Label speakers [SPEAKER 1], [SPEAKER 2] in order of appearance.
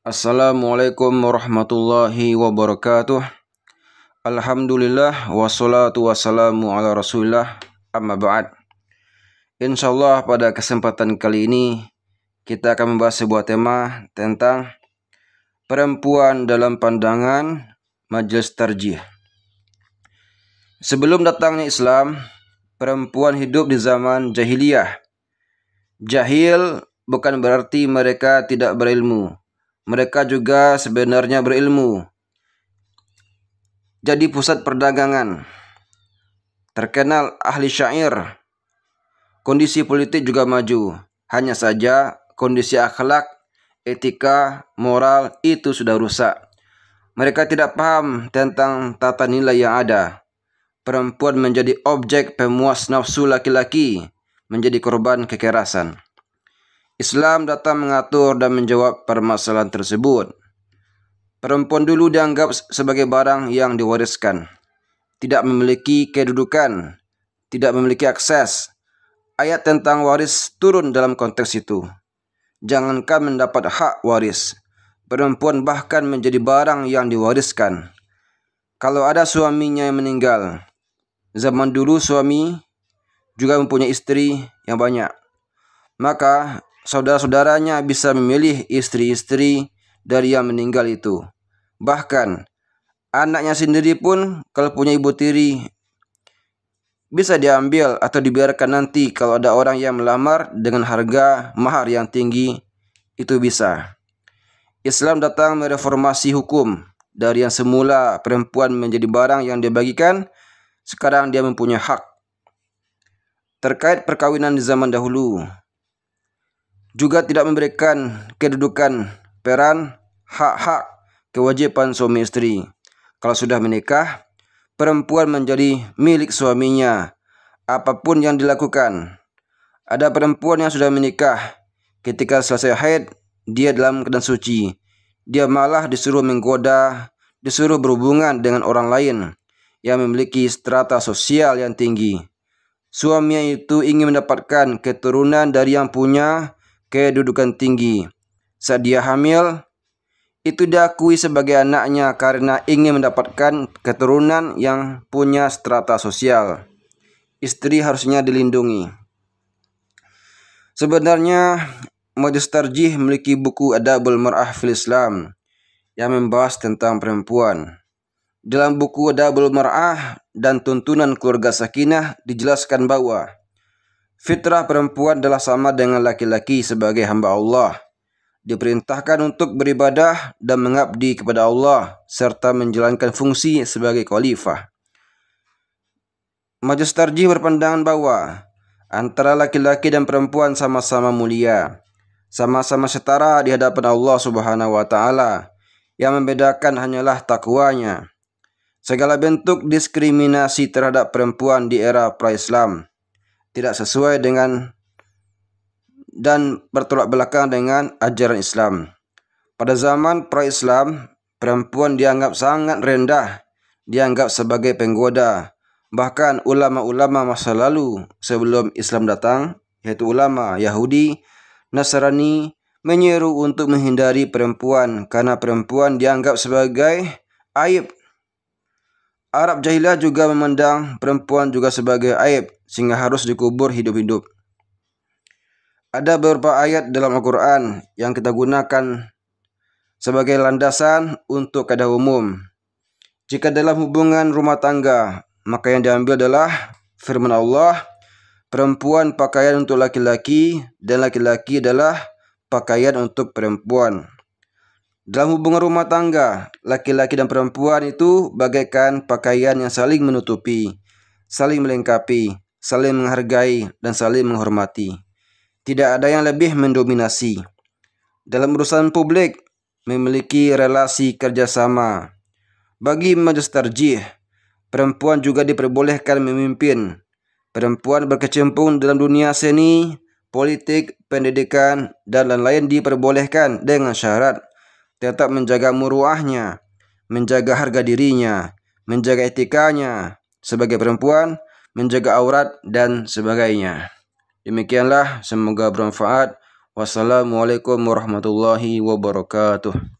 [SPEAKER 1] Assalamualaikum warahmatullahi wabarakatuh Alhamdulillah wassalatu wassalamu ala rasulullah amma ba'd Insyaallah pada kesempatan kali ini kita akan membahas sebuah tema tentang perempuan dalam pandangan majelis tarjih Sebelum datangnya Islam perempuan hidup di zaman jahiliyah Jahil bukan berarti mereka tidak berilmu mereka juga sebenarnya berilmu. Jadi pusat perdagangan. Terkenal ahli syair. Kondisi politik juga maju. Hanya saja kondisi akhlak, etika, moral itu sudah rusak. Mereka tidak paham tentang tata nilai yang ada. Perempuan menjadi objek pemuas nafsu laki-laki, menjadi korban kekerasan. Islam datang mengatur dan menjawab permasalahan tersebut. Perempuan dulu dianggap sebagai barang yang diwariskan, tidak memiliki kedudukan, tidak memiliki akses. Ayat tentang waris turun dalam konteks itu. Jangankan mendapat hak waris, perempuan bahkan menjadi barang yang diwariskan. Kalau ada suaminya yang meninggal, zaman dulu suami juga mempunyai istri yang banyak. Maka saudara-saudaranya bisa memilih istri-istri dari yang meninggal itu. Bahkan anaknya sendiri pun kalau punya ibu tiri bisa diambil atau dibiarkan nanti kalau ada orang yang melamar dengan harga mahar yang tinggi itu bisa. Islam datang mereformasi hukum dari yang semula perempuan menjadi barang yang dibagikan sekarang dia mempunyai hak terkait perkawinan di zaman dahulu juga tidak memberikan kedudukan peran hak-hak kewajiban suami istri. Kalau sudah menikah, perempuan menjadi milik suaminya apapun yang dilakukan. Ada perempuan yang sudah menikah, ketika selesai haid, dia dalam keadaan suci. Dia malah disuruh menggoda, disuruh berhubungan dengan orang lain yang memiliki strata sosial yang tinggi. Suaminya itu ingin mendapatkan keturunan dari yang punya kedudukan tinggi. Saat dia hamil, itu diakui sebagai anaknya karena ingin mendapatkan keturunan yang punya strata sosial. Istri harusnya dilindungi. Sebenarnya, Majlis Tarjih memiliki buku Adabul Mar'ah fil Islam yang membahas tentang perempuan. Dalam buku Adabul Mar'ah dan Tuntunan Keluarga Sakinah dijelaskan bahwa Fitrah perempuan adalah sama dengan laki-laki sebagai hamba Allah. Diperintahkan untuk beribadah dan mengabdi kepada Allah serta menjalankan fungsi sebagai khalifah. Majelis Tarjih berpandangan bahwa antara laki-laki dan perempuan sama-sama mulia, sama-sama setara di hadapan Allah Subhanahu wa taala. Yang membedakan hanyalah takwanya. Segala bentuk diskriminasi terhadap perempuan di era pra-Islam tidak sesuai dengan dan bertolak belakang dengan ajaran Islam. Pada zaman pra-Islam, perempuan dianggap sangat rendah, dianggap sebagai penggoda. Bahkan ulama-ulama masa lalu sebelum Islam datang, yaitu ulama Yahudi, Nasrani, menyeru untuk menghindari perempuan karena perempuan dianggap sebagai aib Arab jahiliyah juga memandang perempuan juga sebagai aib sehingga harus dikubur hidup-hidup. Ada beberapa ayat dalam Al-Qur'an yang kita gunakan sebagai landasan untuk keadaan umum. Jika dalam hubungan rumah tangga, maka yang diambil adalah firman Allah, perempuan pakaian untuk laki-laki dan laki-laki adalah pakaian untuk perempuan. Dalam hubungan rumah tangga, laki-laki dan perempuan itu bagaikan pakaian yang saling menutupi, saling melengkapi, saling menghargai, dan saling menghormati. Tidak ada yang lebih mendominasi. Dalam urusan publik, memiliki relasi kerjasama. Bagi majelis tarjih, perempuan juga diperbolehkan memimpin. Perempuan berkecimpung dalam dunia seni, politik, pendidikan, dan lain-lain diperbolehkan dengan syarat tetap menjaga muruahnya, menjaga harga dirinya, menjaga etikanya sebagai perempuan, menjaga aurat dan sebagainya. Demikianlah semoga bermanfaat. Wassalamualaikum warahmatullahi wabarakatuh.